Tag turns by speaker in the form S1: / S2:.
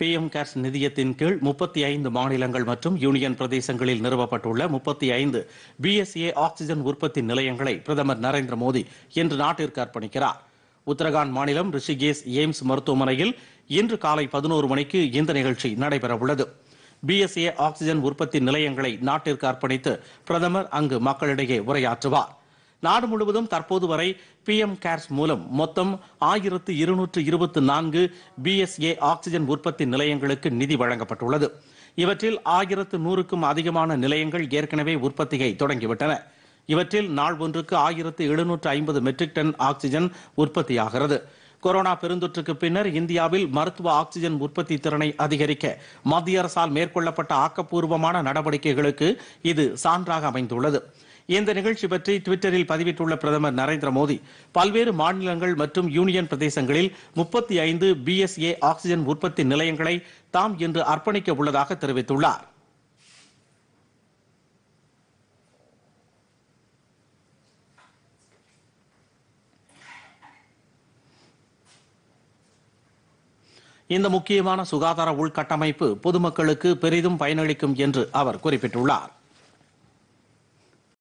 S1: B M CARES நிதியத்தின் கீழ் முப்பத்தி ஐந்து மாநிலங்கள் மற்றும் யூனியன் பிரதேசங்களில் நிறுவப்பட்டுள்ள முப்பத்தி ஐந்து பிஎஸ்ஏ ஆக்சிஜன் உற்பத்தி நிலையங்களை பிரதமர் நரேந்திர மோடி இன்று நாட்டிற்கு அர்ப்பணிக்கிறார் உத்தரகாண்ட் மாநிலம் ரிஷிகேஷ் எய்ம்ஸ் மருத்துவமனையில் இன்று காலை பதினோரு மணிக்கு இந்த நிகழ்ச்சி நடைபெறவுள்ளது பிஎஸ்ஏ ஆக்சிஜன் உற்பத்தி நிலையங்களை நாட்டிற்கு அர்ப்பணித்து பிரதமர் அங்கு மக்களிடையே உரையாற்றுவார் நாடு முழுவதும் தற்போது வரை பிஎம் கேர்ஸ் மூலம் மொத்தம் ஆயிரத்து இருநூற்று இருபத்தி நான்கு பிஎஸ்ஏ ஆக்சிஜன் உற்பத்தி நிலையங்களுக்கு நிதி வழங்கப்பட்டுள்ளது இவற்றில் ஆயிரத்து நூறுக்கும் அதிகமான நிலையங்கள் ஏற்கனவே உற்பத்தியை தொடங்கிவிட்டன இவற்றில் நாள் ஒன்றுக்கு ஆயிரத்து எழுநூற்று ஐம்பது மெட்ரிக் டன் ஆக்சிஜன் உற்பத்தியாகிறது கொரோனா பெருந்தொற்றுக்கு பின்னர் இந்தியாவில் மருத்துவ ஆக்சிஜன் உற்பத்தி திறனை அதிகரிக்க மத்திய அரசால் மேற்கொள்ளப்பட்ட ஆக்கப்பூர்வமான நடவடிக்கைகளுக்கு இது சான்றாக அமைந்துள்ளது இந்த நிகழ்ச்சி பற்றி டுவிட்டரில் பதிவிட்டுள்ள பிரதமர் நரேந்திர மோடி பல்வேறு மாநிலங்கள் மற்றும் யூனியன் பிரதேசங்களில் முப்பத்தி ஐந்து பிஎஸ்ஏ ஆக்சிஜன் உற்பத்தி நிலையங்களை தாம் இன்று அர்ப்பணிக்க உள்ளதாக தெரிவித்துள்ளார் இந்த முக்கியமான சுகாதார உள்கட்டமைப்பு பொதுமக்களுக்கு பெரிதும் பயனளிக்கும் என்று அவர் குறிப்பிட்டுள்ளார்